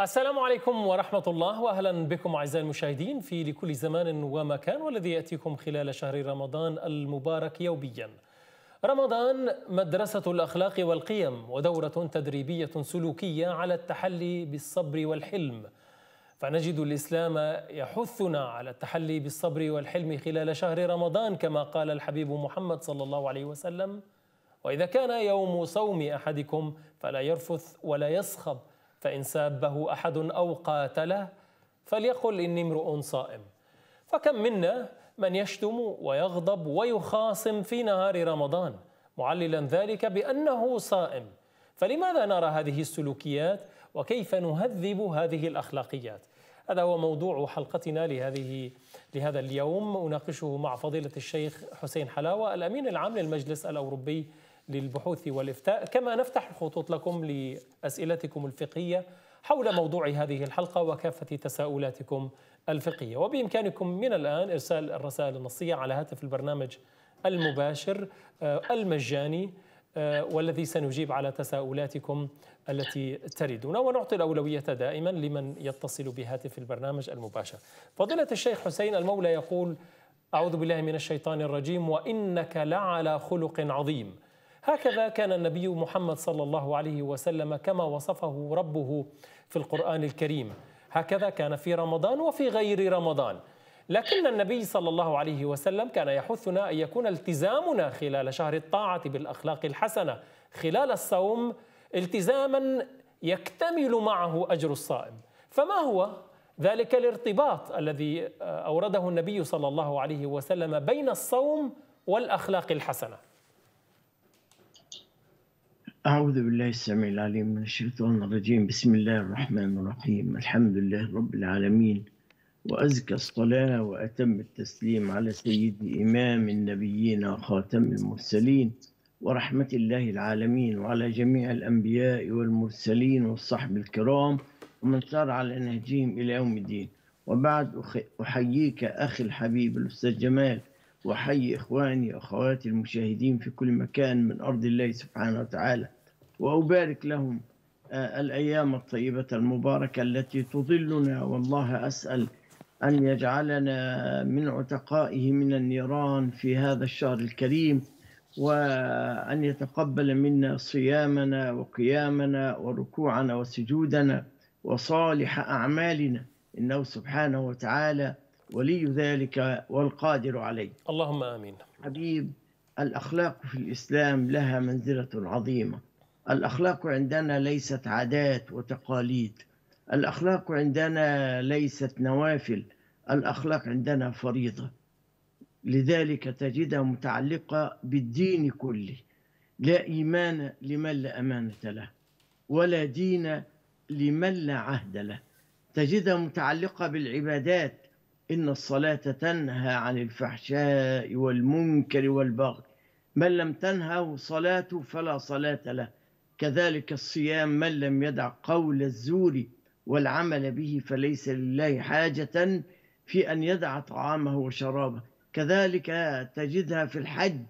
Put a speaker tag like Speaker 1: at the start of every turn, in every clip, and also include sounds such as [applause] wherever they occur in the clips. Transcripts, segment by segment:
Speaker 1: السلام عليكم ورحمة الله وأهلا بكم أعزائي المشاهدين في لكل زمان ومكان والذي يأتيكم خلال شهر رمضان المبارك يوميا رمضان مدرسة الأخلاق والقيم ودورة تدريبية سلوكية على التحلي بالصبر والحلم فنجد الإسلام يحثنا على التحلي بالصبر والحلم خلال شهر رمضان كما قال الحبيب محمد صلى الله عليه وسلم وإذا كان يوم صوم أحدكم فلا يرفث ولا يصخب فإن سابه أحد أو قاتله فليقل إني امرؤ صائم فكم منا من يشتم ويغضب ويخاصم في نهار رمضان معللا ذلك بأنه صائم فلماذا نرى هذه السلوكيات وكيف نهذب هذه الأخلاقيات هذا هو موضوع حلقتنا لهذه لهذا اليوم أناقشه مع فضيلة الشيخ حسين حلاوة الأمين العام للمجلس الأوروبي للبحوث والإفتاء كما نفتح الخطوط لكم لأسئلتكم الفقهية حول موضوع هذه الحلقة وكافة تساؤلاتكم الفقهية وبإمكانكم من الآن إرسال الرسائل النصية على هاتف البرنامج المباشر آه، المجاني آه، والذي سنجيب على تساؤلاتكم التي تردون ونعطي الأولوية دائما لمن يتصل بهاتف البرنامج المباشر فضيلة الشيخ حسين المولى يقول أعوذ بالله من الشيطان الرجيم وإنك لعلى خلق عظيم هكذا كان النبي محمد صلى الله عليه وسلم كما وصفه ربه في القرآن الكريم هكذا كان في رمضان وفي غير رمضان لكن النبي صلى الله عليه وسلم كان يحثنا أن يكون التزامنا خلال شهر الطاعة بالأخلاق الحسنة خلال الصوم التزاما يكتمل معه أجر الصائم فما هو ذلك الارتباط الذي أورده النبي صلى الله عليه وسلم بين الصوم والأخلاق الحسنة
Speaker 2: أعوذ بالله السميع العليم من الشيطان الرجيم بسم الله الرحمن الرحيم الحمد لله رب العالمين وأزكى الصلاة وأتم التسليم على سيد إمام النبيين وخاتم المرسلين ورحمة الله العالمين وعلى جميع الأنبياء والمرسلين والصحب الكرام ومن سار على نهجهم إلى يوم الدين وبعد أحييك أخي الحبيب الأستاذ جمال وحي إخواني وأخواتي المشاهدين في كل مكان من أرض الله سبحانه وتعالى وأبارك لهم آه، الأيام الطيبة المباركة التي تظلنا والله أسأل أن يجعلنا من عتقائه من النيران في هذا الشهر الكريم وأن يتقبل منا صيامنا وقيامنا وركوعنا وسجودنا وصالح أعمالنا إنه سبحانه وتعالى ولي ذلك والقادر عليه اللهم آمين حبيب الأخلاق في الإسلام لها منزلة عظيمة الأخلاق عندنا ليست عادات وتقاليد الأخلاق عندنا ليست نوافل الأخلاق عندنا فريضة لذلك تجدها متعلقة بالدين كله لا إيمان لمن لا أمانة له ولا دين لمن لا عهد له تجدها متعلقة بالعبادات إن الصلاة تنهى عن الفحشاء والمنكر والبغي من لم تنهى صلاته فلا صلاة له كذلك الصيام من لم يدع قول الزور والعمل به فليس لله حاجة في أن يدع طعامه وشرابه كذلك تجدها في الحج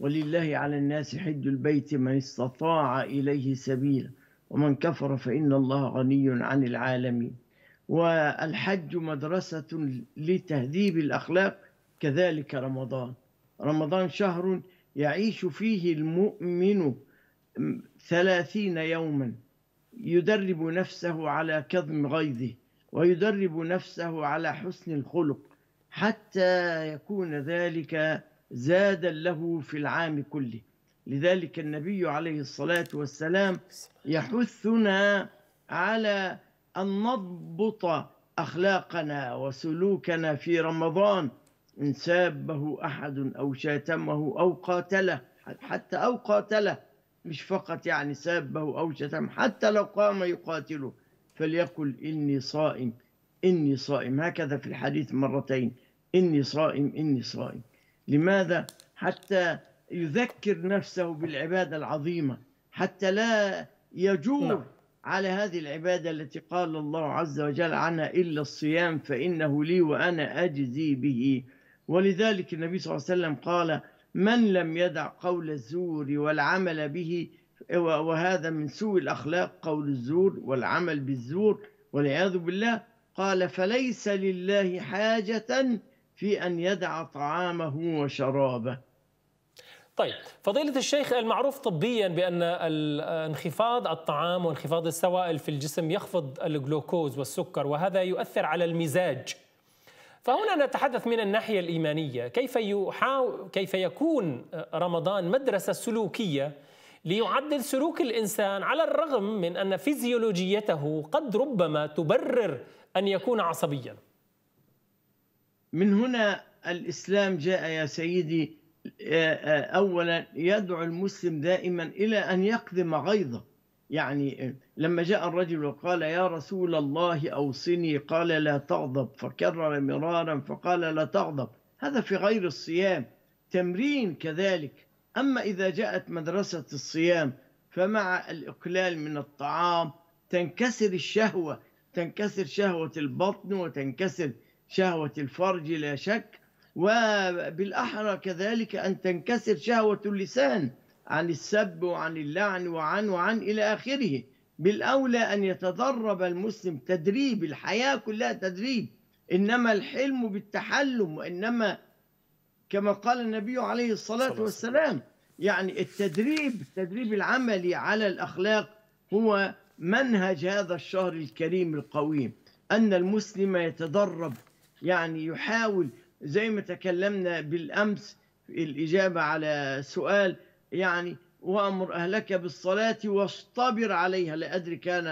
Speaker 2: ولله على الناس حج البيت من استطاع إليه سبيلا ومن كفر فإن الله غني عن العالمين والحج مدرسة لتهذيب الأخلاق كذلك رمضان رمضان شهر يعيش فيه المؤمن ثلاثين يوما يدرب نفسه على كظم غيظه ويدرب نفسه على حسن الخلق حتى يكون ذلك زادا له في العام كله لذلك النبي عليه الصلاة والسلام يحثنا على أن نضبط أخلاقنا وسلوكنا في رمضان إن سابه أحد أو شاتمه أو قاتله حتى أو قاتله مش فقط يعني سابه أو شتم حتى لو قام يقاتله فليقل إني صائم إني صائم هكذا في الحديث مرتين إني صائم إني صائم لماذا؟ حتى يذكر نفسه بالعبادة العظيمة حتى لا يجور نعم. على هذه العبادة التي قال الله عز وجل عنها إلا الصيام فإنه لي وأنا أجزي به ولذلك النبي صلى الله عليه وسلم قال من لم يدع قول الزور والعمل به وهذا من سوء الأخلاق قول الزور والعمل بالزور والعياذ بالله قال فليس لله حاجة في أن يدع طعامه وشرابه طيب
Speaker 1: فضيلة الشيخ المعروف طبيا بأن انخفاض الطعام وانخفاض السوائل في الجسم يخفض الجلوكوز والسكر وهذا يؤثر على المزاج فهنا نتحدث من الناحية الإيمانية كيف, كيف يكون رمضان مدرسة سلوكية ليعدل سلوك الإنسان على الرغم من أن فيزيولوجيته قد ربما تبرر أن يكون عصبيا
Speaker 2: من هنا الإسلام جاء يا سيدي آه، آه، أولا يدعو المسلم دائما إلى أن يقدم غيظه يعني آه، لما جاء الرجل وقال يا رسول الله أوصني قال لا تغضب فكرر مرارا فقال لا تغضب هذا في غير الصيام تمرين كذلك أما إذا جاءت مدرسة الصيام فمع الإقلال من الطعام تنكسر الشهوة تنكسر شهوة البطن وتنكسر شهوة الفرج لا شك وبالأحرى كذلك أن تنكسر شهوة اللسان عن السب وعن اللعن وعن وعن إلى آخره بالأولى أن يتدرب المسلم تدريب الحياة كلها تدريب إنما الحلم بالتحلم وإنما كما قال النبي عليه الصلاة والسلام يعني التدريب التدريب العملي على الأخلاق هو منهج هذا الشهر الكريم القويم أن المسلم يتدرب يعني يحاول زي ما تكلمنا بالأمس في الإجابة على سؤال يعني وأمر أهلك بالصلاة واصطبر عليها لا أدري كان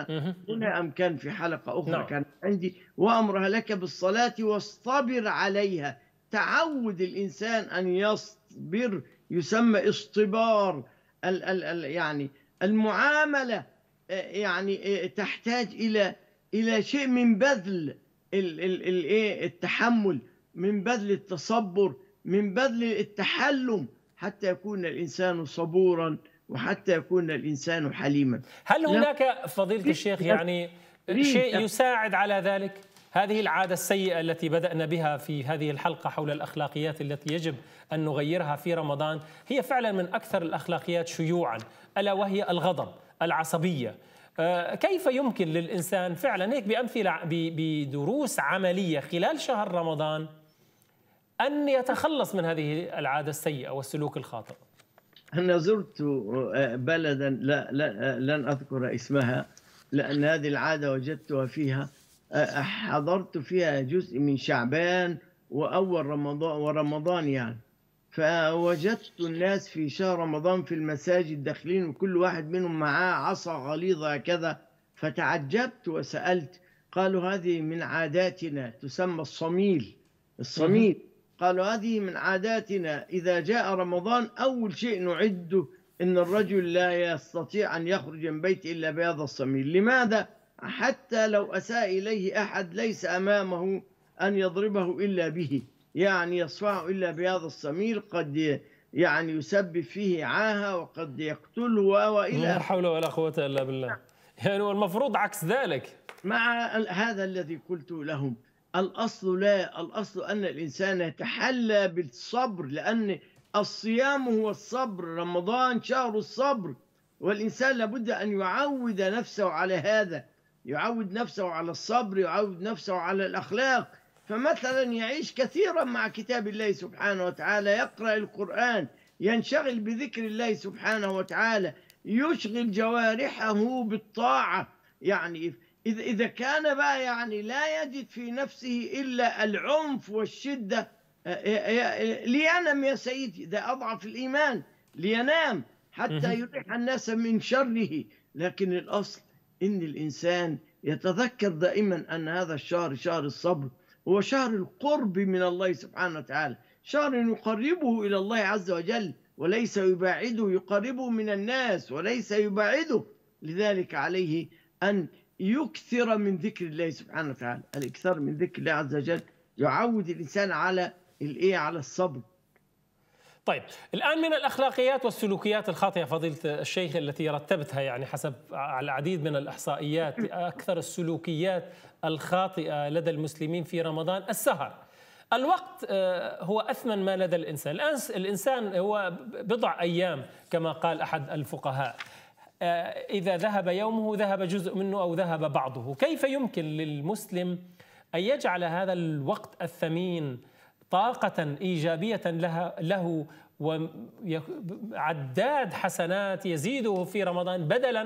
Speaker 2: هنا أم كان في حلقة أخرى نعم. كان عندي وأمر أهلك بالصلاة واصطبر عليها تعود الإنسان أن يصبر يسمى اصطبار ال ال ال يعني المعاملة آه، يعني آه، تحتاج إلى إلى شيء من بذل الايه التحمل من بذل التصبر من بذل التحلم حتى يكون الإنسان صبورا وحتى يكون الإنسان حليما هل هناك
Speaker 1: فضيلة الشيخ يعني شيء يساعد على ذلك؟ هذه العادة السيئة التي بدأنا بها في هذه الحلقة حول الأخلاقيات التي يجب أن نغيرها في رمضان هي فعلا من أكثر الأخلاقيات شيوعا ألا وهي الغضب العصبية آه، كيف يمكن للإنسان فعلا هيك بأمثلة بدروس عملية خلال شهر رمضان أن يتخلص من هذه العادة السيئة والسلوك الخاطئ
Speaker 2: أنا زرت آه، بلدا لا, لا آه، لن أذكر اسمها لأن هذه العادة وجدتها فيها آه، حضرت فيها جزء من شعبان وأول رمضان ورمضان يعني فوجدت الناس في شهر رمضان في المساجد داخلين وكل واحد منهم معاه عصا غليظة كذا فتعجبت وسألت قالوا هذه من عاداتنا تسمى الصميل الصميل قالوا هذه من عاداتنا إذا جاء رمضان أول شيء نعده إن الرجل لا يستطيع أن يخرج من بيت إلا بهذا الصميل لماذا؟ حتى لو أساء إليه أحد ليس أمامه أن يضربه إلا به يعني يصفعه إلا بهذا الصميل قد يعني يسبب فيه عاهة وقد يقتله وإلى لا حول ولا قوة إلا بالله يعني والمفروض عكس ذلك مع هذا الذي قلت لهم الأصل لا الأصل أن الإنسان يتحلى بالصبر لأن الصيام هو الصبر رمضان شهر الصبر والإنسان لابد أن يعود نفسه على هذا يعود نفسه على الصبر يعود نفسه على الأخلاق فمثلا يعيش كثيرا مع كتاب الله سبحانه وتعالى يقرأ القرآن ينشغل بذكر الله سبحانه وتعالى يشغل جوارحه بالطاعة يعني إذا إذا كان بقى يعني لا يجد في نفسه إلا العنف والشدة آه، آه، آه، لينام يا سيدي ده أضعف الإيمان لينام حتى يريح الناس من شره لكن الأصل إن الإنسان يتذكر دائما أن هذا الشهر شهر الصبر هو شهر القرب من الله سبحانه وتعالى شهر يقربه إلى الله عز وجل وليس يباعده يقربه من الناس وليس يباعده لذلك عليه أن يكثر من ذكر الله سبحانه وتعالى الاكثار من ذكر الله عز وجل يعود الانسان على الايه على الصبر طيب الان من الاخلاقيات والسلوكيات
Speaker 1: الخاطئه فضيله الشيخ التي رتبتها يعني حسب العديد من الاحصائيات اكثر السلوكيات الخاطئه لدى المسلمين في رمضان السهر الوقت آه، هو اثمن ما لدى الانسان الان الانسان هو بضع ايام كما قال احد الفقهاء آه، إذا ذهب يومه ذهب جزء منه أو ذهب بعضه كيف يمكن للمسلم أن يجعل هذا الوقت الثمين طاقة إيجابية لها له وعداد حسنات يزيده في رمضان بدلا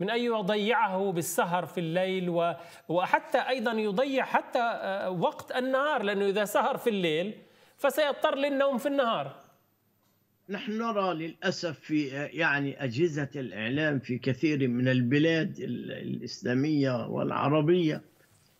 Speaker 1: من أن يضيعه بالسهر في الليل وحتى أيضا يضيع حتى آه، وقت النهار لأنه إذا سهر في الليل فسيضطر للنوم في النهار
Speaker 2: نحن نرى للأسف في يعني أجهزة الإعلام في كثير من البلاد الإسلامية والعربية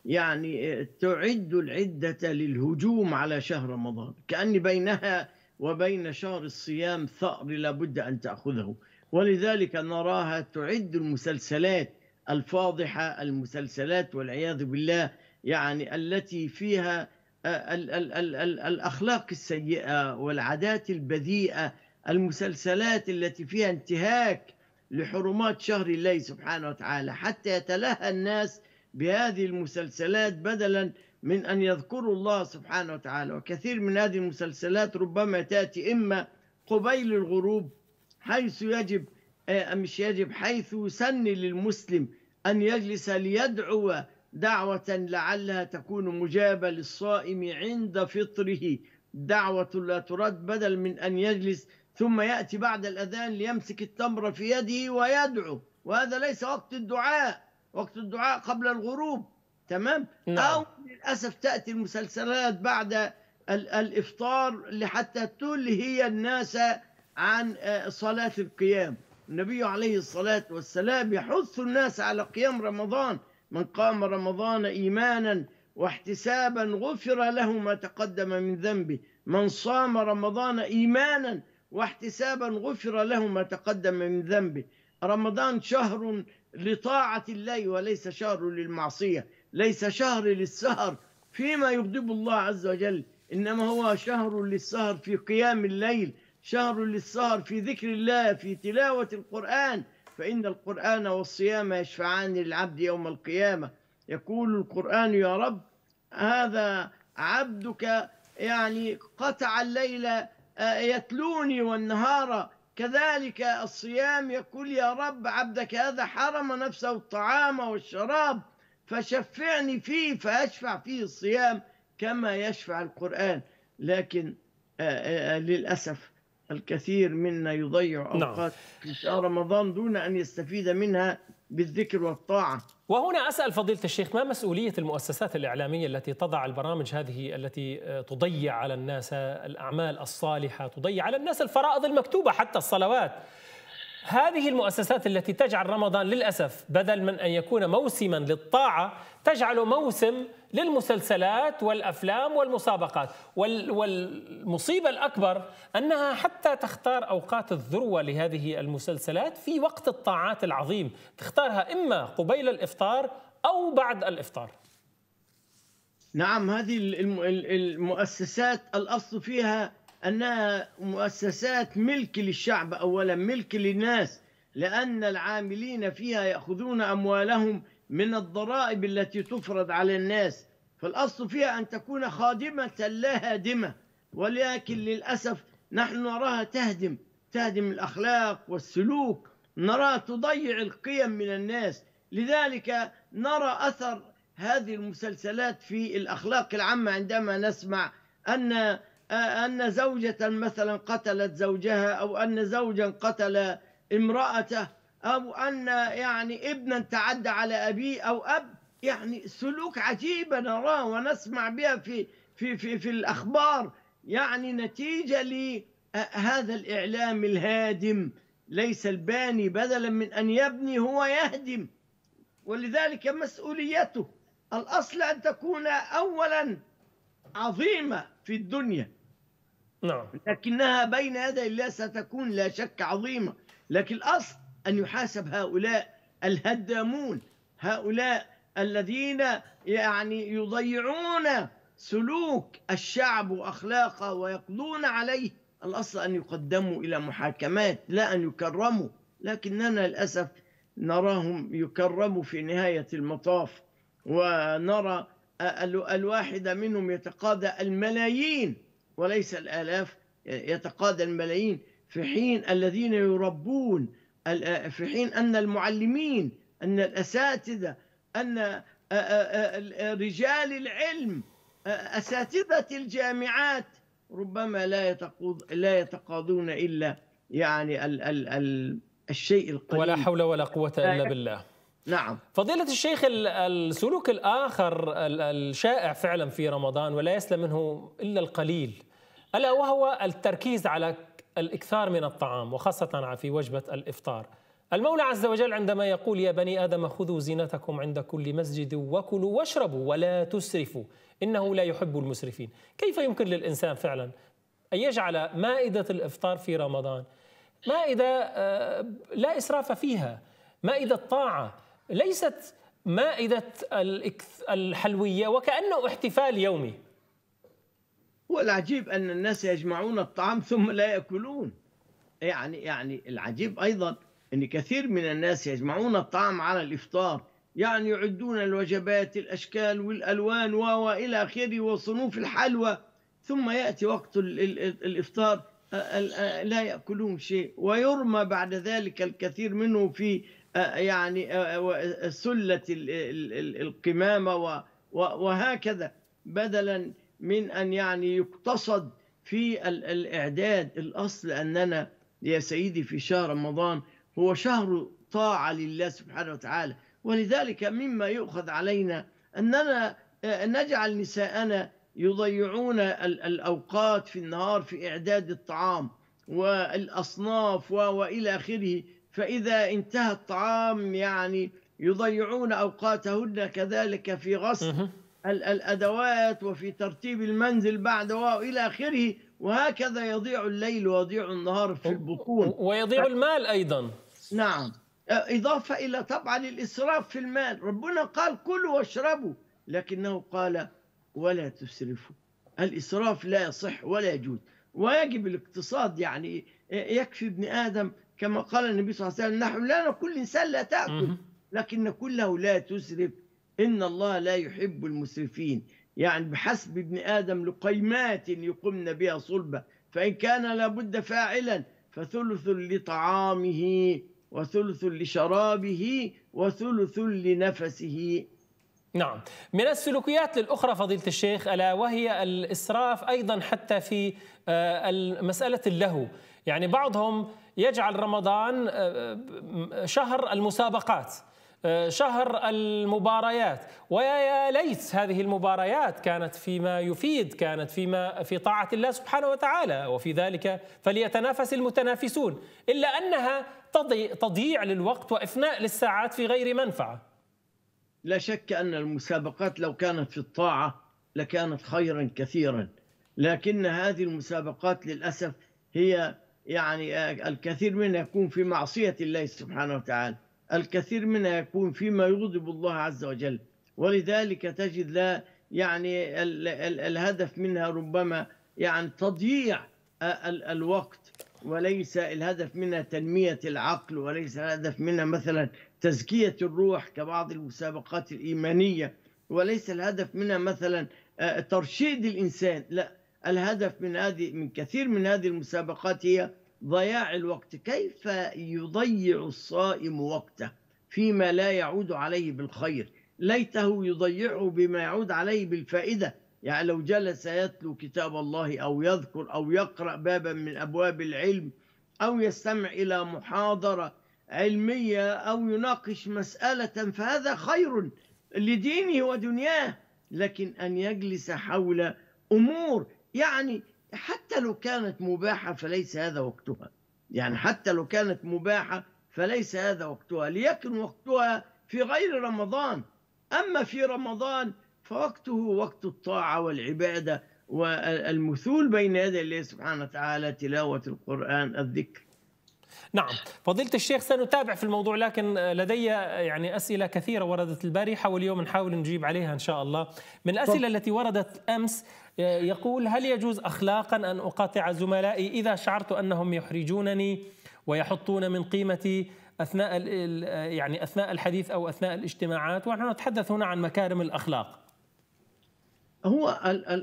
Speaker 2: يعني آه، تعد العدة للهجوم على شهر رمضان كأن بينها وبين شهر الصيام ثأر لابد أن تأخذه ولذلك نراها تعد المسلسلات الفاضحة المسلسلات والعياذ بالله يعني التي فيها آه، الأخلاق السيئة والعادات البذيئة المسلسلات التي فيها انتهاك لحرمات شهر الله سبحانه وتعالى حتى يتلهى الناس بهذه المسلسلات بدلا من أن يذكروا الله سبحانه وتعالى وكثير من هذه المسلسلات ربما تأتي إما قبيل الغروب حيث يجب آه، مش يجب حيث يسن للمسلم أن يجلس ليدعو دعوة لعلها تكون مجابة للصائم عند فطره دعوة لا ترد بدل من أن يجلس ثم يأتي بعد الأذان ليمسك التمر في يده ويدعو وهذا ليس وقت الدعاء وقت الدعاء قبل الغروب تمام نعم. أو للأسف تأتي المسلسلات بعد الإفطار لحتى تلهي الناس عن آه، صلاة القيام النبي عليه الصلاة والسلام يحث الناس على قيام رمضان من قام رمضان إيمانا واحتسابا غفر له ما تقدم من ذنبه من صام رمضان إيمانا واحتسابا غفر له ما تقدم من ذنبه رمضان شهر لطاعة الله وليس شهر للمعصية ليس شهر للسهر فيما يغضب الله عز وجل إنما هو شهر للسهر في قيام الليل شهر للسهر في ذكر الله في تلاوة القرآن فإن القرآن والصيام يشفعان للعبد يوم القيامة يقول القرآن يا رب هذا عبدك يعني قطع الليل آه، يتلوني والنهار كذلك الصيام يقول يا رب عبدك هذا حرم نفسه الطعام والشراب فشفعني فيه فأشفع فيه الصيام كما يشفع القرآن لكن آه، آه، للأسف الكثير منا يضيع نعم. أوقات نعم. شهر رمضان دون أن يستفيد منها بالذكر والطاعة وهنا
Speaker 1: أسأل فضيلة الشيخ ما مسؤولية المؤسسات الإعلامية التي تضع البرامج هذه التي آه، تضيع على الناس الأعمال الصالحة تضيع على الناس الفرائض المكتوبة حتى الصلوات هذه المؤسسات التي تجعل رمضان للاسف بدل من ان يكون موسما للطاعه تجعل موسم للمسلسلات والافلام والمسابقات والمصيبه الاكبر انها حتى تختار اوقات الذروه لهذه المسلسلات في وقت الطاعات العظيم تختارها اما قبيل الافطار
Speaker 2: او بعد الافطار نعم هذه المؤسسات الاصل فيها أنها مؤسسات ملك للشعب أولا ملك للناس لأن العاملين فيها يأخذون أموالهم من الضرائب التي تفرض على الناس فالأصل فيها أن تكون خادمة لا هادمة ولكن للأسف نحن نراها تهدم تهدم الأخلاق والسلوك نراها تضيع القيم من الناس لذلك نرى أثر هذه المسلسلات في الأخلاق العامة عندما نسمع أن أن زوجة مثلا قتلت زوجها أو أن زوجا قتل امرأته أو أن يعني ابنا تعدى على أبيه أو أب يعني سلوك عجيب نراه ونسمع بها في في في في الأخبار يعني نتيجة لهذا الإعلام الهادم ليس الباني بدلا من أن يبني هو يهدم ولذلك مسؤوليته الأصل أن تكون أولا عظيمة في الدنيا نعم لكنها بين يدي الله ستكون لا شك عظيمة لكن الأصل أن يحاسب هؤلاء الهدامون هؤلاء الذين يعني يضيعون سلوك الشعب وأخلاقه ويقضون عليه الأصل أن يقدموا إلى محاكمات لا أن يكرموا لكننا للأسف نراهم يكرموا في نهاية المطاف ونرى الواحد منهم يتقاضى الملايين وليس الآلاف يتقاضى الملايين في حين الذين يربون في حين أن المعلمين أن الأساتذة أن رجال العلم أساتذة الجامعات ربما لا لا يتقاضون إلا يعني ال ال ال الشيء القليل
Speaker 1: ولا حول ولا قوة إلا بالله
Speaker 2: نعم فضيلة الشيخ
Speaker 1: السلوك الآخر الشائع فعلا في رمضان ولا يسلم منه إلا القليل ألا وهو التركيز على الإكثار من الطعام وخاصة في وجبة الإفطار المولى عز وجل عندما يقول يا بني آدم خذوا زينتكم عند كل مسجد وكلوا واشربوا ولا تسرفوا إنه لا يحب المسرفين كيف يمكن للإنسان فعلا أن يجعل مائدة الإفطار في رمضان مائدة آه، لا إسراف فيها مائدة طاعة ليست مائدة الحلوية وكأنه احتفال يومي
Speaker 2: والعجيب أن الناس يجمعون الطعام ثم لا يأكلون يعني يعني العجيب أيضا أن كثير من الناس يجمعون الطعام على الإفطار يعني يعدون الوجبات الأشكال والألوان وإلى آخره وصنوف الحلوى ثم يأتي وقت الإفطار لا يأكلون شيء ويرمى بعد ذلك الكثير منه في يعني سلة القمامة وهكذا بدلا من أن يعني يقتصد في الإعداد الأصل أننا يا سيدي في شهر رمضان هو شهر طاعة لله سبحانه وتعالى ولذلك مما يؤخذ علينا أننا آه، نجعل نساءنا يضيعون الأوقات في النهار في إعداد الطعام والأصناف وإلى آخره فإذا انتهى الطعام يعني يضيعون أوقاتهن كذلك في غسل الأدوات وفي ترتيب المنزل بعد وإلى آخره وهكذا يضيع الليل ويضيع النهار في البطون ويضيع المال أيضا نعم إضافة إلى طبعا الإسراف في المال ربنا قال كلوا واشربوا لكنه قال ولا تسرفوا الإسراف لا يصح ولا يجوز ويجب الاقتصاد يعني يكفي ابن آدم كما قال النبي صلى الله عليه وسلم نحن لا نقول إنسان لا تأكل لكن كله لا تسرف إن الله لا يحب المسرفين يعني بحسب ابن آدم لقيمات يقمن بها صلبة فإن كان لابد فاعلا فثلث لطعامه وثلث لشرابه وثلث لنفسه نعم
Speaker 1: من السلوكيات الأخرى فضيلة الشيخ ألا وهي الإسراف أيضا حتى في آه، مسألة اللهو يعني بعضهم يجعل رمضان آه، آه، شهر المسابقات شهر المباريات ويا ليت هذه المباريات كانت فيما يفيد كانت فيما في طاعة الله سبحانه وتعالى وفي ذلك فليتنافس المتنافسون إلا أنها تضييع للوقت وإفناء للساعات في غير منفعة
Speaker 2: لا شك أن المسابقات لو كانت في الطاعة لكانت خيرا كثيرا لكن هذه المسابقات للأسف هي يعني آه، الكثير منها يكون في معصية الله سبحانه وتعالى الكثير منها يكون فيما يغضب الله عز وجل ولذلك تجد لا يعني ال ال الهدف منها ربما يعني تضييع ال الوقت وليس الهدف منها تنمية العقل وليس الهدف منها مثلا تزكية الروح كبعض المسابقات الإيمانية وليس الهدف منها مثلا آه، ترشيد الإنسان لا الهدف من هذه من كثير من هذه المسابقات هي ضياع الوقت كيف يضيع الصائم وقته فيما لا يعود عليه بالخير ليته يضيعه بما يعود عليه بالفائدة يعني لو جلس يتلو كتاب الله أو يذكر أو يقرأ بابا من أبواب العلم أو يستمع إلى محاضرة علمية أو يناقش مسألة فهذا خير لدينه ودنياه لكن أن يجلس حول أمور يعني حتى لو كانت مباحة فليس هذا وقتها يعني حتى لو كانت مباحة فليس هذا وقتها ليكن وقتها في غير رمضان أما في رمضان فوقته وقت الطاعة والعبادة والمثول بين يدي الله سبحانه وتعالى تلاوة القرآن الذكر نعم
Speaker 1: فضيلة الشيخ سنتابع في الموضوع لكن لدي يعني أسئلة كثيرة وردت البارحة واليوم نحاول نجيب عليها إن شاء الله من الأسئلة التي وردت أمس آه، يقول هل يجوز اخلاقا ان اقاطع زملائي اذا شعرت انهم يحرجونني ويحطون من قيمتي اثناء آه، يعني اثناء الحديث او اثناء الاجتماعات ونحن نتحدث
Speaker 2: هنا عن مكارم الاخلاق. هو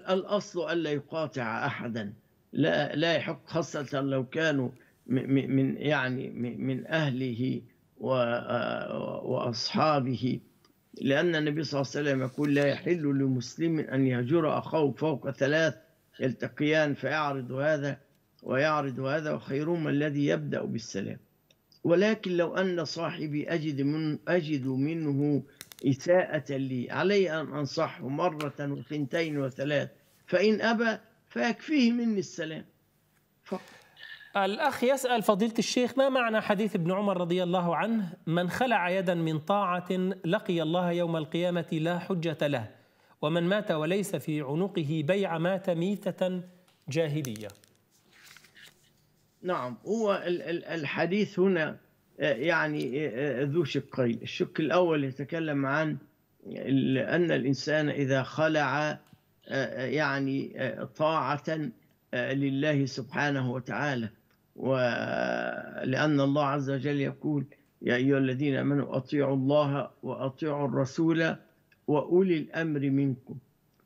Speaker 2: الاصل الا يقاطع احدا لا لا يحق خاصه لو كانوا من يعني من اهله آه، واصحابه لأن النبي صلى الله عليه وسلم يقول لا يحل لمسلم أن يهجر أخاه فوق ثلاث يلتقيان فيعرض هذا ويعرض هذا وخيرهما الذي يبدأ بالسلام ولكن لو أن صاحبي أجد, من أجد منه إساءة لي علي أن أنصحه مرة وثنتين وثلاث فإن أبى فيكفيه مني السلام فقط الأخ يسأل فضيلة الشيخ ما معنى
Speaker 1: حديث ابن عمر رضي الله عنه من خلع يدا من طاعة لقي الله يوم القيامة لا حجة له ومن مات وليس في عنقه بيع مات ميتة جاهلية
Speaker 2: نعم هو الحديث هنا آه، يعني آه، آه، ذو شقين الشق الأول يتكلم عن أن الإنسان إذا خلع يعني طاعة لله سبحانه وتعالى ولأن الله عز وجل يقول يا أيها الذين آمنوا أطيعوا الله وأطيعوا الرسول وأولي الأمر منكم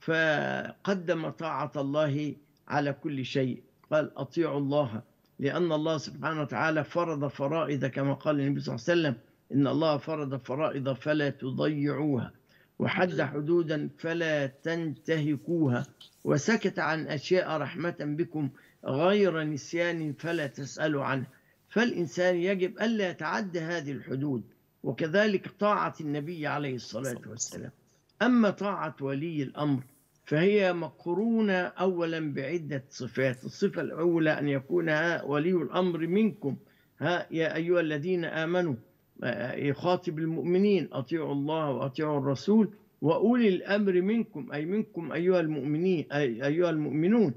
Speaker 2: فقدم طاعة الله على كل شيء قال أطيعوا الله لأن الله سبحانه وتعالى فرض فرائض كما قال النبي صلى الله عليه وسلم إن الله فرض فرائض فلا تضيعوها وحد حدودا فلا تنتهكوها وسكت عن أشياء رحمة بكم غير نسيان فلا تسأل عنه فالإنسان يجب ألا يتعدى هذه الحدود وكذلك طاعة النبي عليه الصلاة والسلام أما طاعة ولي الأمر فهي مقرونة أولا بعدة صفات الصفة الأولى أن يكون ولي الأمر منكم ها يا أيها الذين آمنوا آه، آه، يخاطب المؤمنين أطيعوا الله وأطيعوا الرسول وأولي الأمر منكم أي منكم أيها المؤمنين أيها المؤمنون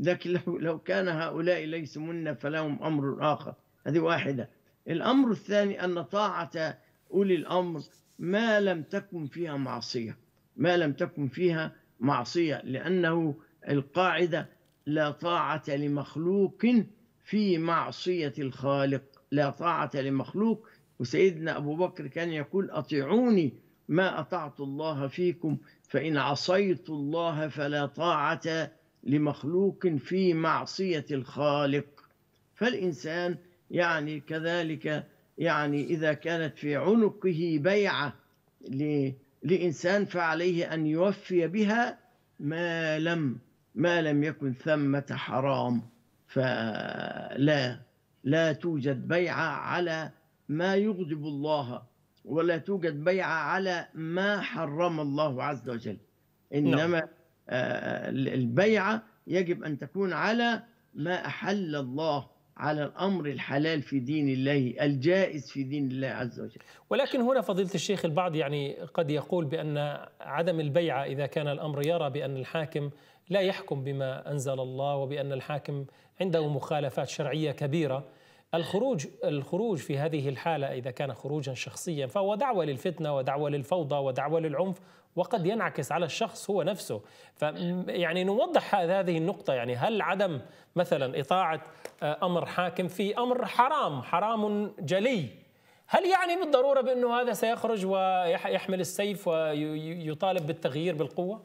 Speaker 2: لكن [laughs] لو كان هؤلاء ليسوا منا فلهم أمر آخر هذه واحدة الأمر الثاني أن طاعة أولي الأمر ما لم تكن فيها معصية ما لم تكن فيها معصية لأنه القاعدة لا طاعة لمخلوق في معصية الخالق لا طاعة لمخلوق وسيدنا أبو بكر كان يقول أطيعوني ما أطعت الله فيكم فإن عصيت الله فلا طاعة لمخلوق في معصية الخالق فالإنسان يعني كذلك يعني إذا كانت في عنقه بيعة لإنسان فعليه أن يوفي بها ما لم ما لم يكن ثمة حرام فلا لا توجد بيعة على ما يغضب الله ولا توجد بيعة على ما حرم الله عز وجل إنما نعم. البيعة يجب أن تكون على ما أحل الله على الأمر الحلال في دين الله الجائز في دين الله عز وجل
Speaker 1: ولكن هنا فضيلة الشيخ البعض يعني قد يقول بأن عدم البيعة إذا كان الأمر يرى بأن الحاكم لا يحكم بما أنزل الله وبأن الحاكم عنده مخالفات شرعية كبيرة الخروج الخروج في هذه الحالة إذا كان خروجا شخصيا فهو دعوة للفتنة ودعوة للفوضى ودعوة للعنف وقد ينعكس على الشخص هو نفسه ف يعني نوضح هذه النقطة يعني هل عدم مثلا إطاعة آه، أمر حاكم في أمر حرام حرام جلي هل يعني بالضرورة بأنه هذا سيخرج ويحمل السيف
Speaker 2: ويطالب بالتغيير بالقوة؟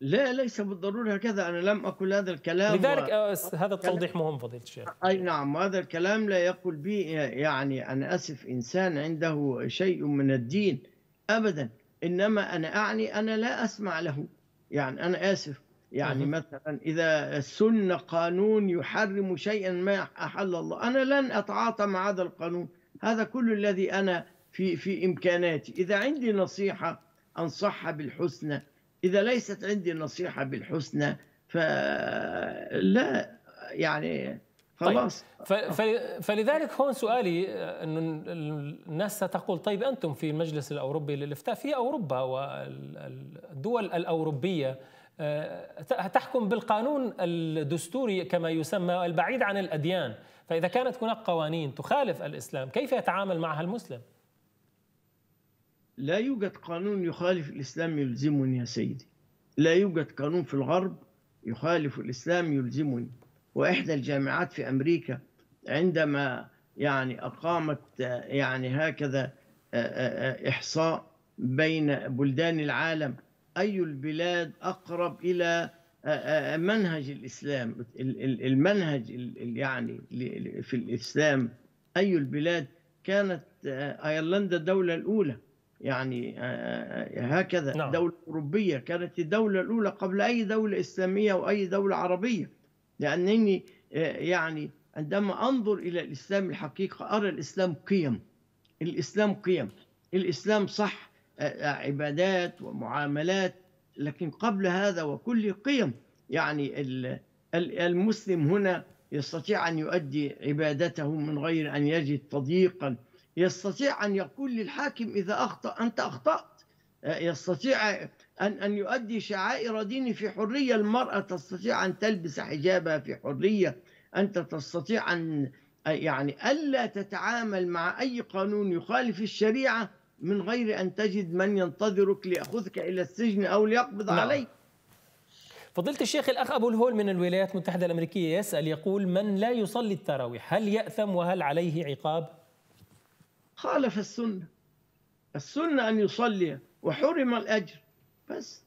Speaker 2: لا ليس بالضرورة هكذا أنا لم أقل هذا الكلام لذلك و...
Speaker 1: آه، هذا التوضيح مهم فضيلة الشيخ
Speaker 2: أي نعم هذا الكلام لا يقول به يعني أنا أسف إنسان عنده شيء من الدين أبدا إنما أنا أعني أنا لا أسمع له يعني أنا آسف يعني أه. مثلا إذا السنة قانون يحرم شيئا ما أحل الله أنا لن أتعاطى مع هذا القانون هذا كل الذي أنا في في إمكاناتي إذا عندي نصيحة أنصحها بالحسنى إذا ليست عندي نصيحة بالحسنى فلا يعني طيب. خلاص طيب. فلذلك هون سؤالي
Speaker 1: آه، انه الناس ستقول طيب انتم في المجلس الاوروبي للافتاء في اوروبا والدول الاوروبيه آه، تحكم بالقانون الدستوري كما يسمى البعيد عن الاديان، فاذا كانت هناك قوانين تخالف الاسلام كيف يتعامل معها المسلم؟
Speaker 2: لا يوجد قانون يخالف الاسلام يلزمني يا سيدي. لا يوجد قانون في الغرب يخالف الاسلام يلزمني. وإحدى الجامعات في أمريكا عندما يعني أقامت يعني هكذا إحصاء بين بلدان العالم أي البلاد أقرب إلى منهج الإسلام المنهج يعني في الإسلام أي البلاد كانت أيرلندا الدولة الأولى يعني هكذا نعم. دولة أوروبية كانت الدولة الأولى قبل أي دولة إسلامية وأي دولة عربية لأنني آه، يعني عندما أنظر إلى الإسلام الحقيقة أرى الإسلام قيم الإسلام قيم الإسلام صح آه، آه، عبادات ومعاملات لكن قبل هذا وكل قيم يعني المسلم هنا يستطيع أن يؤدي عبادته من غير أن يجد تضييقا يستطيع أن يقول للحاكم إذا أخطأ أنت أخطأت يستطيع أن أن يؤدي شعائر دينه في حرية المرأة تستطيع أن تلبس حجابها في حرية أنت تستطيع أن يعني ألا تتعامل مع أي قانون يخالف الشريعة من غير أن تجد من ينتظرك ليأخذك إلى السجن أو ليقبض لا. نعم. عليك
Speaker 1: فضيلة الشيخ الأخ أبو الهول من الولايات المتحدة الأمريكية يسأل يقول من لا يصلي التراويح هل يأثم وهل عليه عقاب؟
Speaker 2: خالف السنة السنة أن يصلي وحرم الأجر بس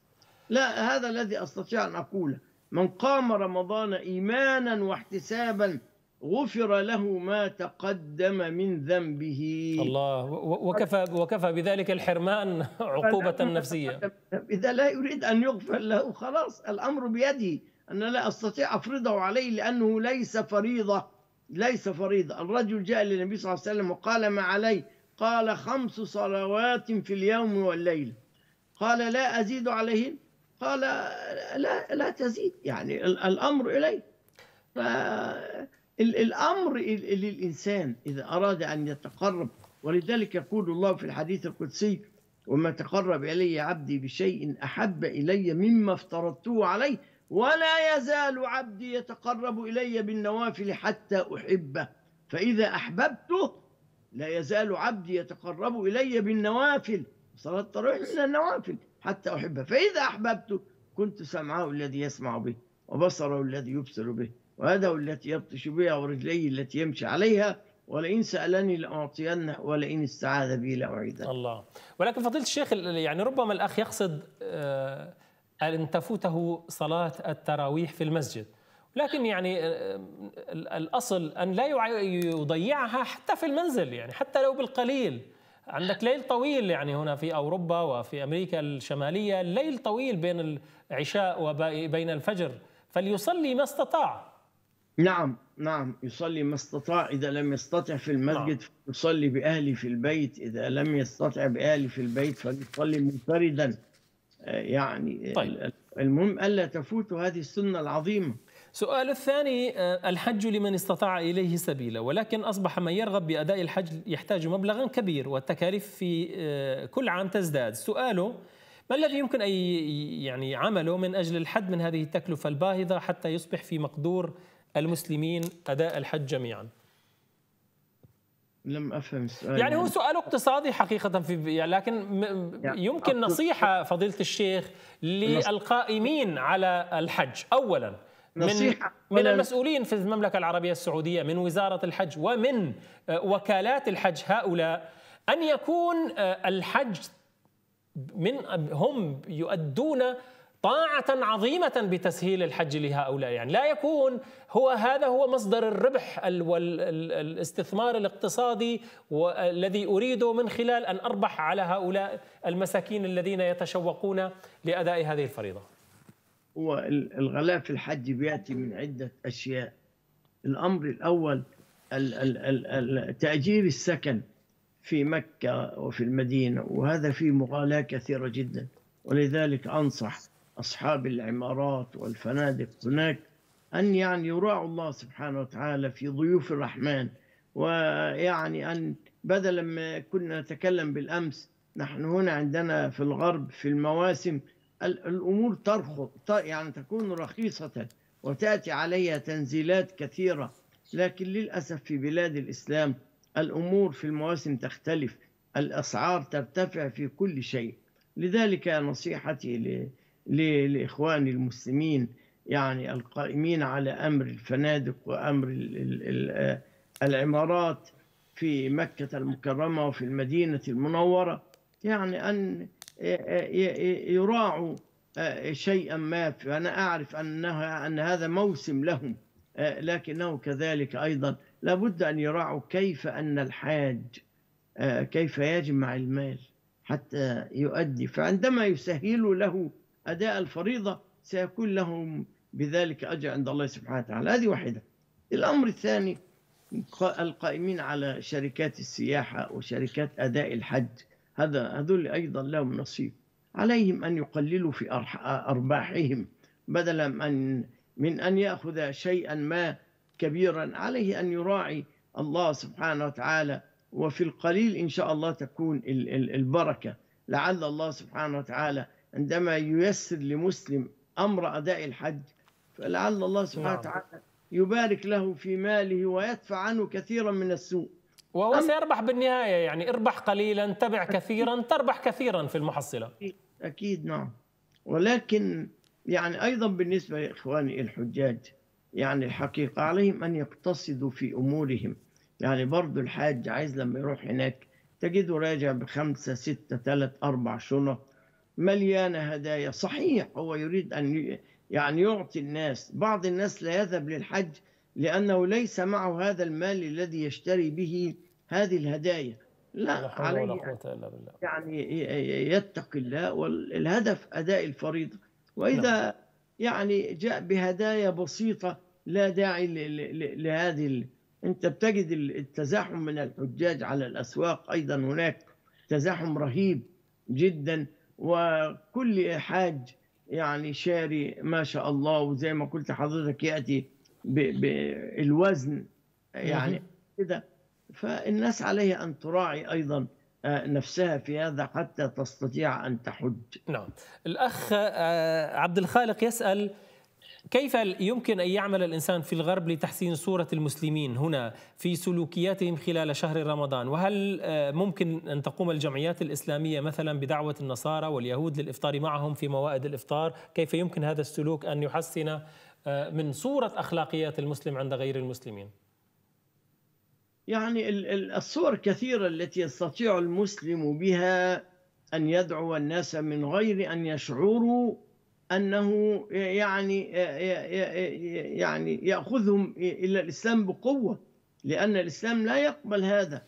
Speaker 2: لا هذا الذي أستطيع أن أقوله من قام رمضان إيمانا واحتسابا غفر له ما تقدم من ذنبه الله
Speaker 1: وكفى وكفى بذلك الحرمان عقوبة نفسية
Speaker 2: إذا لا يريد أن يغفر له خلاص الأمر بيده أنا لا أستطيع أفرضه عليه لأنه ليس فريضة ليس فريضة الرجل جاء للنبي صلى الله عليه وسلم وقال ما علي قال خمس صلوات في اليوم والليل قال لا أزيد عليهن قال لا لا تزيد يعني الأمر إليه الأمر للإنسان إذا أراد أن يتقرب ولذلك يقول الله في الحديث القدسي وما تقرب إلي عبدي بشيء أحب إلي مما افترضته عليه ولا يزال عبدي يتقرب إلي بالنوافل حتى أحبه فإذا أحببته لا يزال عبدي يتقرب إلي بالنوافل صلاة التراويح من النوافل حتى أحبه فإذا أحببته كنت سمعه الذي يسمع به وبصره الذي يبصر به ويده التي يبطش بها ورجليه التي يمشي عليها ولئن سألني لأعطينه ولئن استعاذ بي لاعيده الله ولكن فضيلة الشيخ يعني ربما الأخ
Speaker 1: يقصد آه، أن تفوته صلاة التراويح في المسجد لكن يعني آه، الأصل أن لا يضيعها حتى في المنزل يعني حتى لو بالقليل عندك ليل طويل يعني هنا في أوروبا وفي أمريكا الشمالية ليل طويل بين العشاء وبين الفجر فليصلي ما
Speaker 2: استطاع نعم نعم يصلي ما استطاع إذا لم يستطع في المسجد نعم. يصلي بأهلي في البيت إذا لم يستطع بأهلي في البيت فليصلي منفردا يعني طيب. المهم ألا تفوت هذه السنة العظيمة
Speaker 1: سؤال الثاني آه، الحج لمن استطاع إليه سبيلا ولكن أصبح من يرغب بأداء الحج يحتاج مبلغا كبير والتكاليف في آه، كل عام تزداد سؤاله ما الذي يمكن أن يعني عمله من أجل الحد من هذه التكلفة الباهظة حتى يصبح في مقدور المسلمين أداء الحج جميعاً
Speaker 2: لم افهم السؤال يعني هو
Speaker 1: سؤال اقتصادي حقيقه في يعني لكن يعني يمكن نصيحه فضيله الشيخ للقائمين على الحج اولا من من المسؤولين في المملكة العربية السعودية من وزارة الحج ومن آه، وكالات الحج هؤلاء أن يكون آه، الحج من هم يؤدون طاعة عظيمة بتسهيل الحج لهؤلاء يعني لا يكون هو هذا هو مصدر الربح والاستثمار الاقتصادي الذي أريده من خلال أن أربح على هؤلاء المساكين الذين يتشوقون لأداء هذه الفريضة
Speaker 2: هو الغلاء في الحج بياتي من عده اشياء الامر الاول تاجير السكن في مكه وفي المدينه وهذا فيه مغالاه كثيره جدا ولذلك انصح اصحاب العمارات والفنادق هناك ان يعني يراعوا الله سبحانه وتعالى في ضيوف الرحمن ويعني ان بدلا ما كنا نتكلم بالامس نحن هنا عندنا في الغرب في المواسم الأمور ترخص يعني تكون رخيصة وتأتي عليها تنزيلات كثيرة لكن للأسف في بلاد الإسلام الأمور في المواسم تختلف الأسعار ترتفع في كل شيء لذلك نصيحتي لإخواني المسلمين يعني القائمين على أمر الفنادق وأمر العمارات في مكة المكرمة وفي المدينة المنورة يعني أن يراعوا آه، شيئا ما فأنا أعرف انها أن هذا موسم لهم آه، لكنه كذلك أيضا لابد أن يراعوا كيف أن الحاج آه، كيف يجمع المال حتى يؤدي فعندما يسهل له أداء الفريضة سيكون لهم بذلك أجر عند الله سبحانه وتعالى هذه واحدة الأمر الثاني القائمين على شركات السياحة وشركات أداء الحج هذا هذول أيضا لهم نصيب عليهم أن يقللوا في أرباحهم بدلا من من أن يأخذ شيئا ما كبيرا عليه أن يراعي الله سبحانه وتعالى وفي القليل إن شاء الله تكون البركة لعل الله سبحانه وتعالى عندما ييسر لمسلم أمر أداء الحج فلعل الله سبحانه نعم. وتعالى يبارك له في ماله ويدفع عنه كثيرا من السوء وهو
Speaker 1: سيربح بالنهايه يعني اربح قليلا تبع كثيرا تربح كثيرا في المحصله
Speaker 2: اكيد نعم ولكن يعني ايضا بالنسبه لاخواني الحجاج يعني الحقيقه عليهم ان يقتصدوا في امورهم يعني برضه الحاج عايز لما يروح هناك تجده راجع بخمسه سته ثلاث اربع شنط مليانه هدايا صحيح هو يريد ان يعني يعطي الناس بعض الناس لا يذهب للحج لأنه ليس معه هذا المال الذي يشتري به هذه الهدايا لا عليه ولا قوة إلا بالله يعني يتقي الله والهدف أداء الفريضة وإذا نعم. يعني جاء بهدايا بسيطة لا داعي لهذه أنت بتجد التزاحم من الحجاج على الأسواق أيضا هناك تزاحم رهيب جدا وكل حاج يعني شاري ما شاء الله وزي ما قلت حضرتك يأتي بالوزن يعني كده فالناس عليها أن تراعي أيضا آه، نفسها في هذا حتى تستطيع أن تحج نعم
Speaker 1: الأخ آه، عبد الخالق يسأل كيف يمكن أن يعمل الإنسان في الغرب لتحسين صورة المسلمين هنا في سلوكياتهم خلال شهر رمضان وهل آه، ممكن أن تقوم الجمعيات الإسلامية مثلا بدعوة النصارى واليهود للإفطار معهم في موائد الإفطار كيف يمكن هذا السلوك أن يحسن آه، من صورة أخلاقيات المسلم عند غير المسلمين
Speaker 2: يعني الصور كثيرة التي يستطيع المسلم بها أن يدعو الناس من غير أن يشعروا أنه يعني يعني يأخذهم إلى الإسلام بقوة لأن الإسلام لا يقبل هذا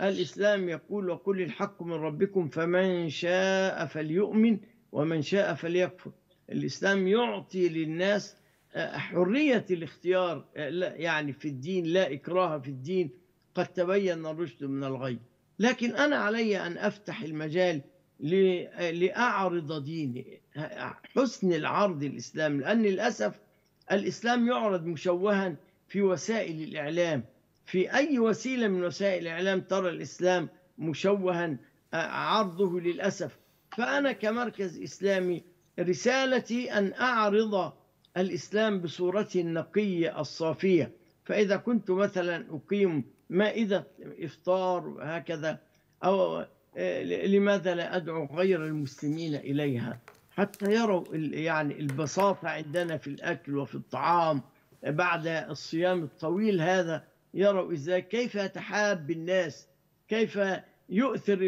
Speaker 2: الإسلام يقول وكل الحق من ربكم فمن شاء فليؤمن ومن شاء فليكفر الإسلام يعطي للناس حرية الاختيار يعني في الدين لا إكراه في الدين قد تبين الرشد من الغي لكن أنا علي أن أفتح المجال لأعرض ديني حسن العرض الإسلام لأن للأسف الإسلام يعرض مشوها في وسائل الإعلام في أي وسيلة من وسائل الإعلام ترى الإسلام مشوها آه، عرضه للأسف فأنا كمركز إسلامي رسالتي أن أعرض الإسلام بصورته النقية الصافية فإذا كنت مثلا أقيم مائدة إفطار هكذا أو آه، لماذا لا أدعو غير المسلمين إليها حتى يروا يعني البساطة عندنا في الأكل وفي الطعام بعد الصيام الطويل هذا يروا إذا كيف يتحاب الناس كيف يؤثر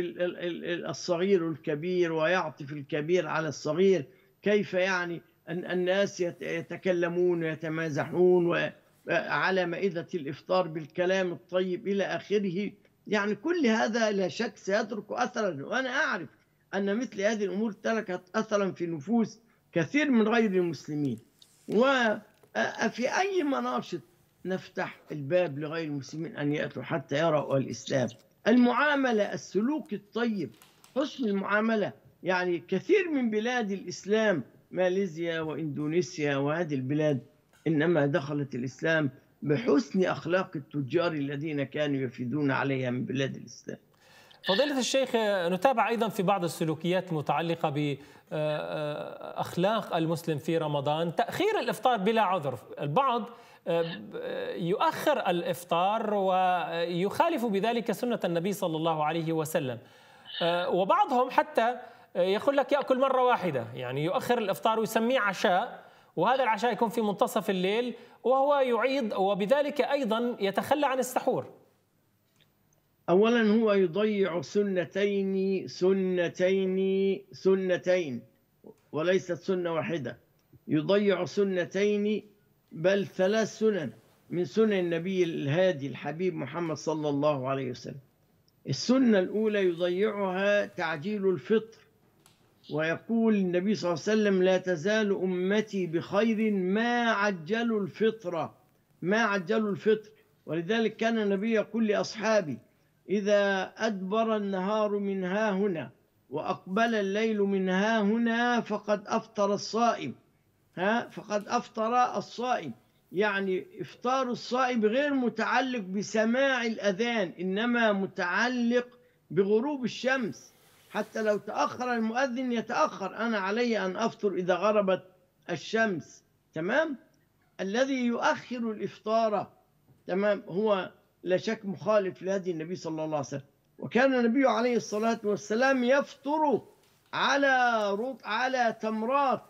Speaker 2: الصغير الكبير ويعطف الكبير على الصغير كيف يعني الناس يتكلمون ويتمازحون على مائدة الإفطار بالكلام الطيب إلى آخره يعني كل هذا لا شك سيترك أثرا وأنا أعرف أن مثل هذه الأمور تركت أثرا في نفوس كثير من غير المسلمين وفي أي مناشط نفتح الباب لغير المسلمين أن يأتوا حتى يروا الإسلام المعاملة السلوك الطيب حسن المعاملة يعني كثير من بلاد الإسلام ماليزيا واندونيسيا وهذه البلاد انما دخلت الاسلام بحسن اخلاق التجار الذين كانوا يفيدون عليها من بلاد الاسلام.
Speaker 1: فضيلة الشيخ نتابع ايضا في بعض السلوكيات المتعلقه باخلاق المسلم في رمضان، تاخير الافطار بلا عذر، البعض يؤخر الافطار ويخالف بذلك سنه النبي صلى الله عليه وسلم. وبعضهم حتى يقول لك ياكل مره واحده يعني يؤخر الافطار ويسميه عشاء وهذا العشاء يكون في منتصف الليل وهو يعيد وبذلك ايضا يتخلى عن السحور
Speaker 2: اولا هو يضيع سنتين سنتين سنتين وليست سنه واحده يضيع سنتين بل ثلاث سنن من سنن النبي الهادي الحبيب محمد صلى الله عليه وسلم السنه الاولى يضيعها تعجيل الفطر ويقول النبي صلى الله عليه وسلم لا تزال أمتي بخير ما عجلوا الفطرة ما عجلوا الفطر ولذلك كان النبي يقول لأصحابي إذا أدبر النهار من ها هنا وأقبل الليل من ها هنا فقد أفطر الصائم ها فقد أفطر الصائم يعني إفطار الصائم غير متعلق بسماع الأذان إنما متعلق بغروب الشمس حتى لو تأخر المؤذن يتأخر أنا علي أن أفطر إذا غربت الشمس تمام الذي يؤخر الإفطار تمام هو لا شك مخالف لهدي النبي صلى الله عليه وسلم وكان النبي عليه الصلاة والسلام يفطر على رط على تمرات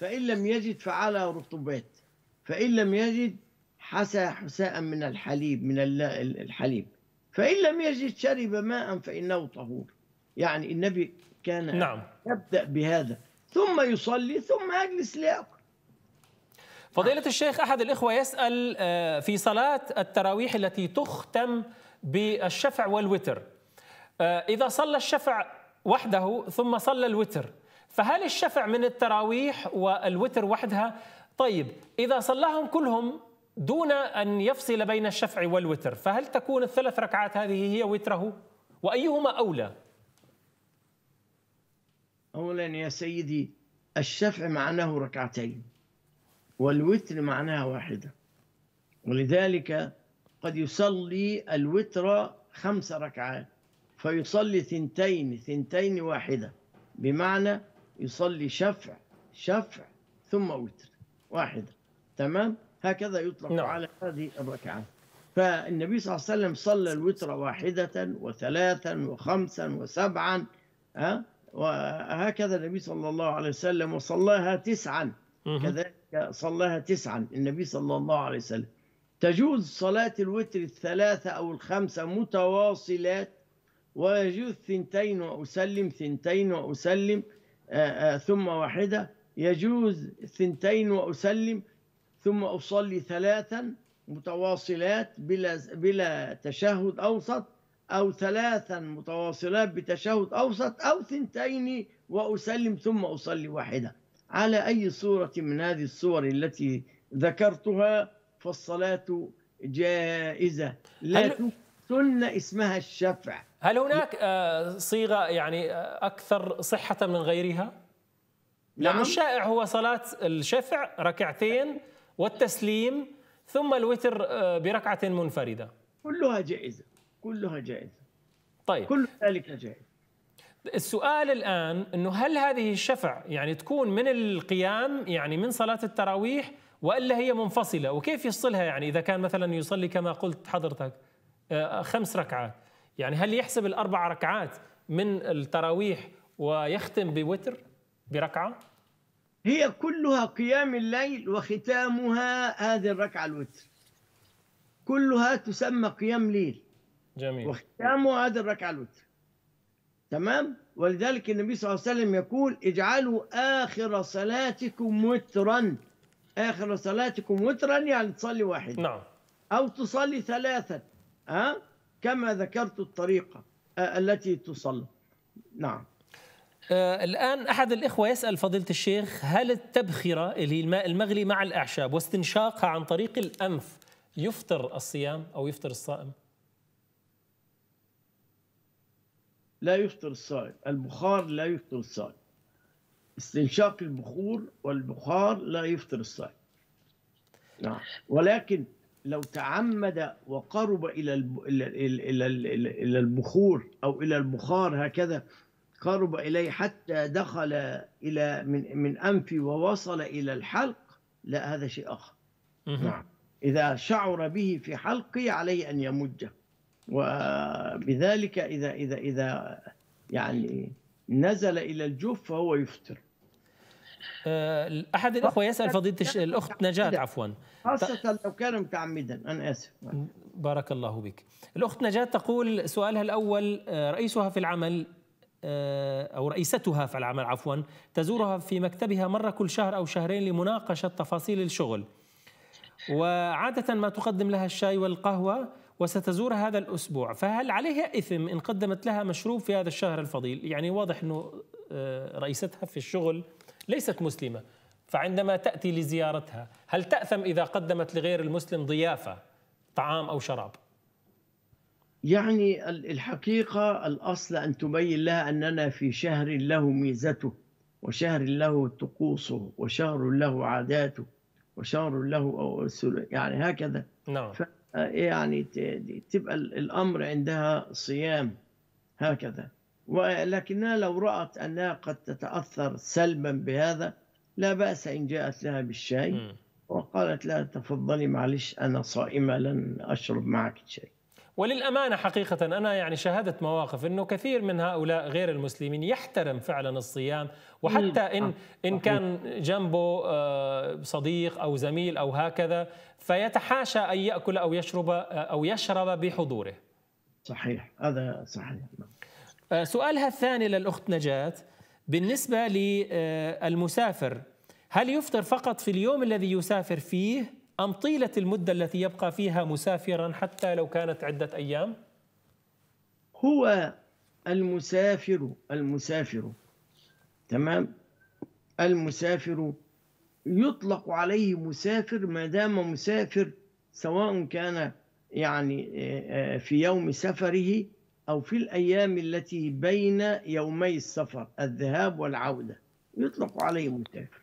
Speaker 2: فإن لم يجد فعلى رطوبات فإن لم يجد حسى حساء من الحليب من الحليب فإن لم يجد شرب ماء فإنه طهور يعني النبي كان نعم. يبدأ بهذا ثم يصلي ثم يجلس ليأكل فضيلة الشيخ أحد الإخوة
Speaker 1: يسأل آه، في صلاة التراويح التي تختم بالشفع والوتر آه، إذا صلى الشفع وحده ثم صلى الوتر فهل الشفع من التراويح والوتر وحدها طيب إذا صلاهم كلهم دون أن يفصل بين الشفع والوتر فهل تكون الثلاث ركعات هذه هي وتره
Speaker 2: وأيهما أولى أولا يا سيدي الشفع معناه ركعتين والوتر معناها واحدة ولذلك قد يصلي الوتر خمس ركعات فيصلي ثنتين ثنتين واحدة بمعنى يصلي شفع شفع ثم وتر واحدة تمام هكذا يطلق نعم. على هذه الركعات فالنبي صلى الله عليه وسلم صلى الوتر واحدة وثلاثا وخمسا وسبعا ها أه؟ وهكذا النبي صلى الله عليه وسلم وصلاها تسعا كذلك صلاها تسعا النبي صلى الله عليه وسلم تجوز صلاة الوتر الثلاثة أو الخمسة متواصلات ويجوز ثنتين وأسلم ثنتين وأسلم آه، آه، ثم واحدة يجوز ثنتين وأسلم ثم أصلي ثلاثا متواصلات بلا بلا تشهد أوسط أو ثلاثا متواصلات بتشهد أوسط أو ثنتين وأسلم ثم أصلي واحدة على أي صورة من هذه الصور التي ذكرتها فالصلاة جائزة لا سنة اسمها الشفع
Speaker 1: هل هناك آه، صيغة يعني آه، أكثر صحة من غيرها؟ يعني نعم. لأن الشائع هو صلاة الشفع ركعتين والتسليم ثم الوتر آه، بركعة منفردة كلها جائزة كلها جائزه طيب كل ذلك جائز السؤال الان انه هل هذه الشفع يعني تكون من القيام يعني من صلاه التراويح والا هي منفصله وكيف يفصلها يعني اذا كان مثلا يصلي كما قلت حضرتك آه، خمس ركعات يعني هل يحسب الاربع ركعات من التراويح ويختم بوتر بركعه
Speaker 2: هي كلها قيام الليل وختامها هذه الركعه الوتر كلها تسمى قيام ليل جميل وختامه هذه الركعه الوتر تمام ولذلك النبي صلى الله عليه وسلم يقول اجعلوا اخر صلاتكم وترا اخر صلاتكم وترا يعني تصلي واحد نعم او تصلي ثلاثه ها أه؟ كما ذكرت الطريقه آه، التي تصلى نعم آه، الآن أحد الإخوة يسأل
Speaker 1: فضيلة الشيخ هل التبخرة اللي هي الماء المغلي مع الأعشاب واستنشاقها عن طريق الأنف يفطر الصيام أو يفطر الصائم؟
Speaker 2: لا يفطر الصائم البخار لا يفطر الصائم استنشاق البخور والبخار لا يفطر الصائم نعم ولكن لو تعمد وقرب الى الى البخور او الى البخار هكذا قرب اليه حتى دخل الى من من انفي ووصل الى الحلق لا هذا شيء اخر نعم اذا شعر به في حلقي عليه ان يمجه وبذلك إذا إذا إذا يعني نزل إلى الجوف فهو يفطر آه، أحد الأخوة يسأل فضيلة الأخت نجاة عفوا خاصة لو
Speaker 1: كان متعمدا أنا آسف بارك الله بك الأخت نجاة تقول سؤالها الأول آه، رئيسها في العمل آه، أو رئيستها في العمل عفوا تزورها في مكتبها مرة كل شهر أو شهرين لمناقشة تفاصيل الشغل وعادة ما تقدم لها الشاي والقهوة وستزور هذا الأسبوع فهل عليها إثم إن قدمت لها مشروب في هذا الشهر الفضيل يعني واضح أنه آه، رئيستها في الشغل ليست مسلمة فعندما تأتي لزيارتها هل تأثم إذا قدمت لغير المسلم ضيافة طعام أو شراب
Speaker 2: يعني الحقيقة الأصل أن تبين لها أننا في شهر له ميزته وشهر له طقوسه وشهر له عاداته وشهر له يعني هكذا نعم آه، يعني تبقى الأمر عندها صيام هكذا ولكنها لو رأت أنها قد تتأثر سلبا بهذا لا بأس إن جاءت لها بالشاي وقالت لها تفضلي معلش أنا صائمة لن أشرب معك شيء
Speaker 1: وللأمانة حقيقة أنا يعني شاهدت مواقف أنه كثير من هؤلاء غير المسلمين يحترم فعلا الصيام وحتى إن, آه، إن كان جنبه آه، صديق أو زميل أو هكذا فيتحاشى أن يأكل أو يشرب آه، أو يشرب بحضوره صحيح هذا صحيح سؤالها الثاني للأخت نجاة بالنسبة للمسافر هل يفطر فقط في اليوم الذي يسافر فيه أم طيلة المدة التي يبقى فيها مسافرا حتى لو كانت عدة أيام؟
Speaker 2: هو المسافر المسافر تمام المسافر يطلق عليه مسافر ما دام مسافر سواء كان يعني آه، آه، في يوم سفره أو في الأيام التي بين يومي السفر الذهاب والعودة يطلق عليه مسافر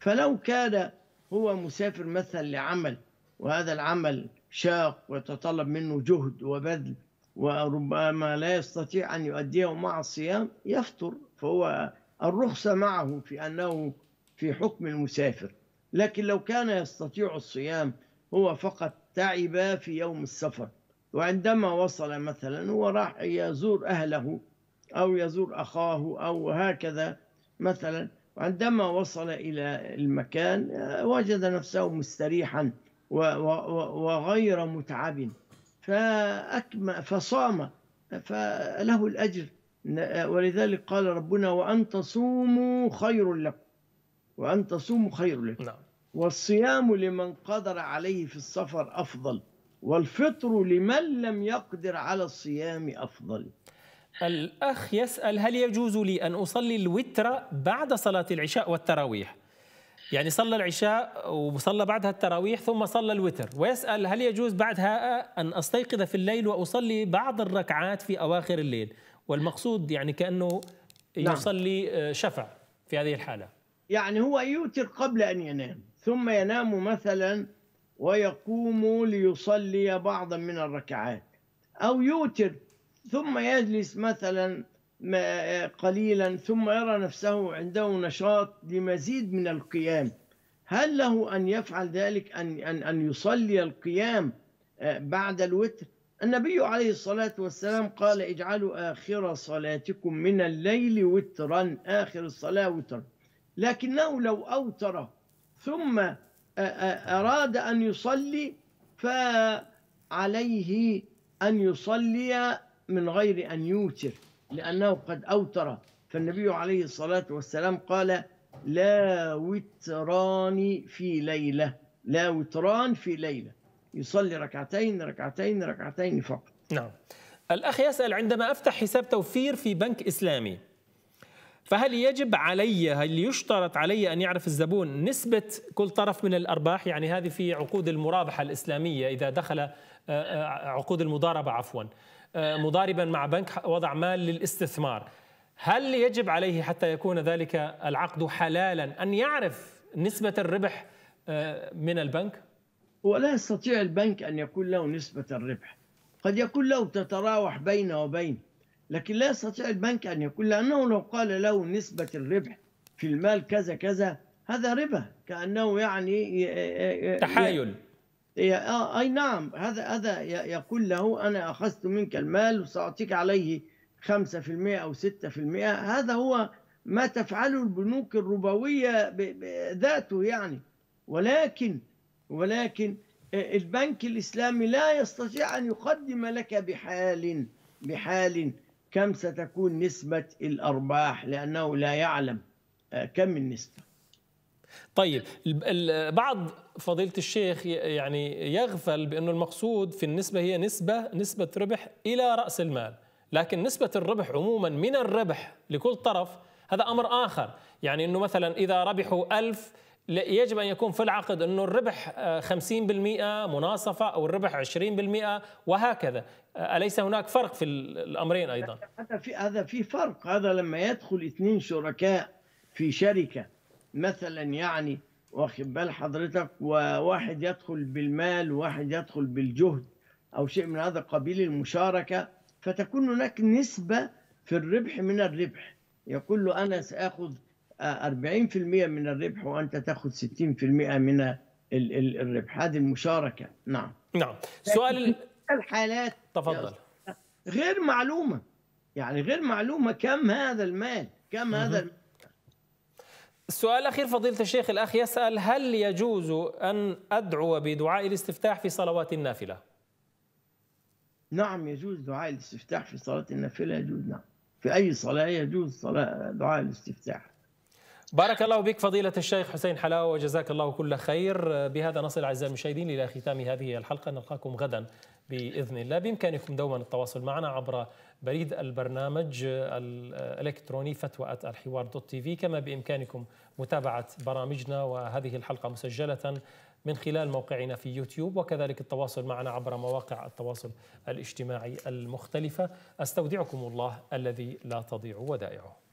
Speaker 2: فلو كان هو مسافر مثلا لعمل وهذا العمل شاق ويتطلب منه جهد وبذل وربما لا يستطيع أن يؤديه مع الصيام يفطر فهو الرخصة معه في أنه في حكم المسافر لكن لو كان يستطيع الصيام هو فقط تعب في يوم السفر وعندما وصل مثلا هو راح يزور أهله أو يزور أخاه أو هكذا مثلا وعندما وصل إلى المكان آه، وجد نفسه مستريحا وغير متعب فأكمل فصام فله الأجر آه، ولذلك قال ربنا وأن تصوموا خير لكم وأن تصوموا خير لكم نعم. والصيام لمن قدر عليه في السفر أفضل والفطر لمن لم يقدر على الصيام أفضل
Speaker 1: الأخ يسأل هل يجوز لي أن أصلي الوتر بعد صلاة العشاء والتراويح يعني صلى العشاء وصلى بعدها التراويح ثم صلى الوتر ويسأل هل يجوز بعدها أن أستيقظ في الليل وأصلي بعض الركعات في أواخر الليل والمقصود يعني كأنه نعم. يصلي آه، شفع في هذه الحالة
Speaker 2: يعني هو يوتر قبل أن ينام ثم ينام مثلا ويقوم ليصلي بعضا من الركعات أو يوتر ثم يجلس مثلا قليلا ثم يرى نفسه عنده نشاط لمزيد من القيام هل له أن يفعل ذلك أن, أن, أن يصلي القيام آه، بعد الوتر النبي عليه الصلاة والسلام قال اجعلوا آخر صلاتكم من الليل وترا آخر الصلاة وترا لكنه لو أوتر ثم آه، آه، أراد أن يصلي فعليه أن يصلي من غير أن يوتر لأنه قد أوتر فالنبي عليه الصلاة والسلام قال لا وتران في ليلة لا وتران في ليلة يصلي ركعتين ركعتين ركعتين فقط نعم الأخ يسأل عندما
Speaker 1: أفتح حساب توفير في بنك إسلامي فهل يجب علي هل يشترط علي أن يعرف الزبون نسبة كل طرف من الأرباح يعني هذه في عقود المرابحة الإسلامية إذا دخل آه، آه، عقود المضاربة عفوا آه، مضاربا مع بنك وضع مال للاستثمار هل يجب عليه حتى يكون ذلك العقد حلالا أن يعرف نسبة الربح آه، من البنك؟ ولا
Speaker 2: يستطيع البنك أن يكون له نسبة الربح قد يكون له تتراوح بين وبين لكن لا يستطيع البنك أن يكون لأنه لو قال له نسبة الربح في المال كذا كذا هذا ربا كأنه يعني آه، تحايل هي آه، أي نعم هذا هذا يقول له أنا أخذت منك المال وسأعطيك عليه 5% أو 6% هذا هو ما تفعله البنوك الربوية ذاته يعني ولكن ولكن آه، البنك الإسلامي لا يستطيع أن يقدم لك بحال بحال كم ستكون نسبة الأرباح لأنه لا يعلم آه، كم النسبة
Speaker 1: طيب بعض فضيلة الشيخ يعني يغفل بأنه المقصود في النسبة هي نسبة نسبة ربح إلى رأس المال لكن نسبة الربح عموما من الربح لكل طرف هذا أمر آخر يعني أنه مثلا إذا ربحوا ألف يجب أن يكون في العقد أنه الربح 50% آه، مناصفة أو الربح 20% وهكذا آه، أليس هناك فرق في الأمرين أيضا
Speaker 2: هذا في, هذا في فرق هذا لما يدخل اثنين شركاء في شركة مثلا يعني واخد بال حضرتك وواحد يدخل بالمال وواحد يدخل بالجهد أو شيء من هذا قبيل المشاركة فتكون هناك نسبة في الربح من الربح يقول له أنا سأخذ 40% آه، من الربح وأنت تأخذ 60% من الربح هذه المشاركة نعم نعم سؤال الحالات تفضل غير معلومة يعني غير معلومة كم هذا المال كم هذا المال
Speaker 1: السؤال الأخير فضيلة الشيخ الأخ يسأل هل يجوز أن أدعو بدعاء الاستفتاح في صلوات النافلة؟
Speaker 2: نعم يجوز دعاء الاستفتاح في صلاة النافلة يجوز نعم في أي صلاة يجوز صلاة دعاء الاستفتاح بارك
Speaker 1: الله بك فضيلة الشيخ حسين حلاوة وجزاك الله كل خير بهذا نصل أعزائي المشاهدين إلى ختام هذه الحلقة نلقاكم غدا بإذن الله بإمكانكم دوما التواصل معنا عبر بريد البرنامج الإلكتروني فتوى الحوار دوت تي في كما بإمكانكم متابعة برامجنا وهذه الحلقة مسجلة من خلال موقعنا في يوتيوب وكذلك التواصل معنا عبر مواقع التواصل الاجتماعي المختلفة أستودعكم
Speaker 2: الله الذي لا تضيع ودائعه